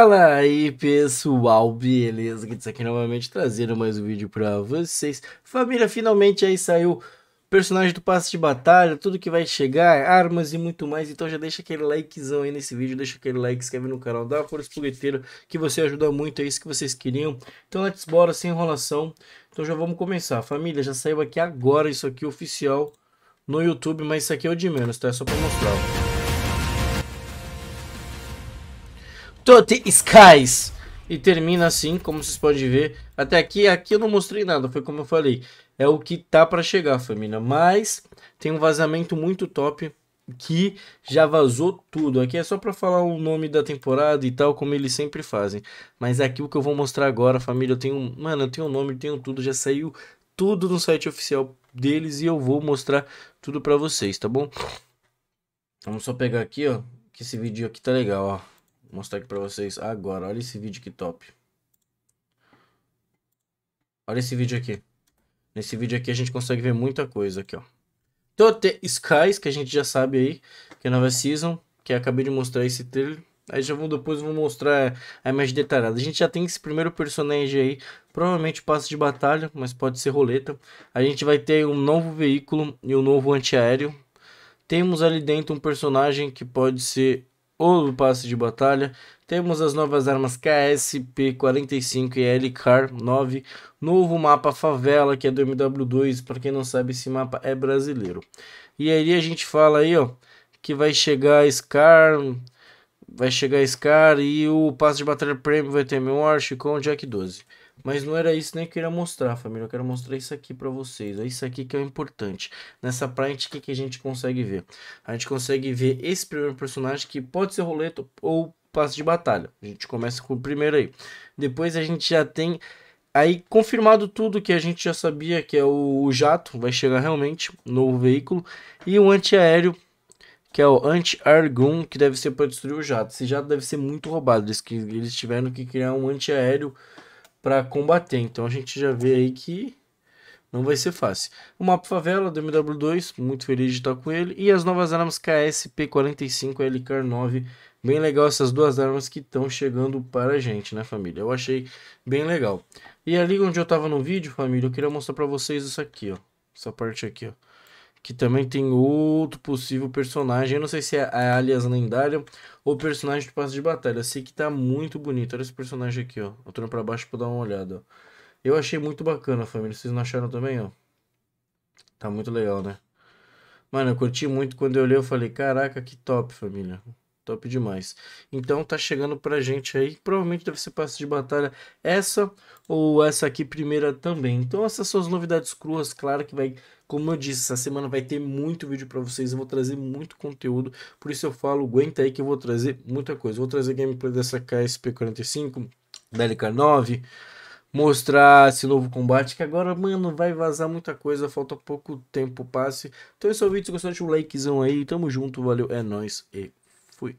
Fala aí pessoal, beleza? Kids aqui novamente trazendo mais um vídeo pra vocês. Família, finalmente aí saiu personagem do passe de batalha, tudo que vai chegar, armas e muito mais. Então já deixa aquele likezão aí nesse vídeo, deixa aquele like, inscreve no canal, dá uma força pro gueteiro que você ajuda muito, é isso que vocês queriam. Então let's bora, sem enrolação. Então já vamos começar. Família, já saiu aqui agora isso aqui oficial no YouTube, mas isso aqui é o de menos, tá? É só pra mostrar. Tutti Skies. E termina assim, como vocês podem ver. Até aqui, aqui eu não mostrei nada, foi como eu falei. É o que tá para chegar, família. Mas tem um vazamento muito top que já vazou tudo. Aqui é só para falar o nome da temporada e tal, como eles sempre fazem. Mas é aqui o que eu vou mostrar agora, família, eu tenho, mano, eu tenho o nome, eu tenho tudo, já saiu tudo no site oficial deles e eu vou mostrar tudo para vocês, tá bom? Vamos só pegar aqui, ó, que esse vídeo aqui tá legal, ó. Vou mostrar aqui pra vocês agora. Olha esse vídeo que top. Olha esse vídeo aqui. Nesse vídeo aqui a gente consegue ver muita coisa aqui, ó. Tote Skies, que a gente já sabe aí, que é a nova season, que acabei de mostrar esse trailer. Aí já vou depois vou mostrar a imagem detalhada. A gente já tem esse primeiro personagem aí, provavelmente passe de batalha, mas pode ser roleta. A gente vai ter um novo veículo e um novo antiaéreo. Temos ali dentro um personagem que pode ser ou do passe de batalha. Temos as novas armas KSP-45 e LCAR-9, novo mapa Favela, que é do MW2, para quem não sabe, esse mapa é brasileiro. E aí a gente fala aí, ó, que vai chegar Scar, vai chegar Scar e o passe de batalha premium vai ter Memoir, com Jack 12. Mas não era isso nem que eu queria mostrar, família. Eu quero mostrar isso aqui para vocês. É isso aqui que é o importante. Nessa print, o que, que a gente consegue ver? A gente consegue ver esse primeiro personagem que pode ser roleta ou passe de batalha. A gente começa com o primeiro aí. Depois a gente já tem aí confirmado tudo que a gente já sabia, que é o, o jato, vai chegar realmente, novo veículo. E o antiaéreo que é o anti argun que deve ser para destruir o jato. Esse jato deve ser muito roubado, eles, que, eles tiveram que criar um antiaéreo para combater. Então a gente já vê aí que não vai ser fácil. O mapa favela do MW2, muito feliz de estar com ele. E as novas armas KSP45 LK9. Bem legal essas duas armas que estão chegando para a gente, né família? Eu achei bem legal. E ali onde eu estava no vídeo, família, eu queria mostrar para vocês isso aqui, ó. Essa parte aqui, ó que também tem outro possível personagem. Eu não sei se é a alias lendária ou personagem do passo de batalha. Eu sei que tá muito bonito. Olha esse personagem aqui, ó. Eu tô pra baixo pra dar uma olhada, ó. Eu achei muito bacana, família. Vocês não acharam também, ó? Tá muito legal, né? Mano, eu curti muito. Quando eu olhei, eu falei, caraca, que top, família. Top demais. Então tá chegando pra gente aí. Provavelmente deve ser passe de batalha essa ou essa aqui primeira também. Então essas são as novidades cruas. Claro que vai, como eu disse, essa semana vai ter muito vídeo para vocês. Eu vou trazer muito conteúdo. Por isso eu falo, aguenta aí que eu vou trazer muita coisa. vou trazer gameplay dessa KSP45, da LK9 mostrar esse novo combate que agora, mano, vai vazar muita coisa, falta pouco tempo passe. Então esse é o vídeo, se gostou, deixa um likezão aí, tamo junto, valeu, é nóis e Fui.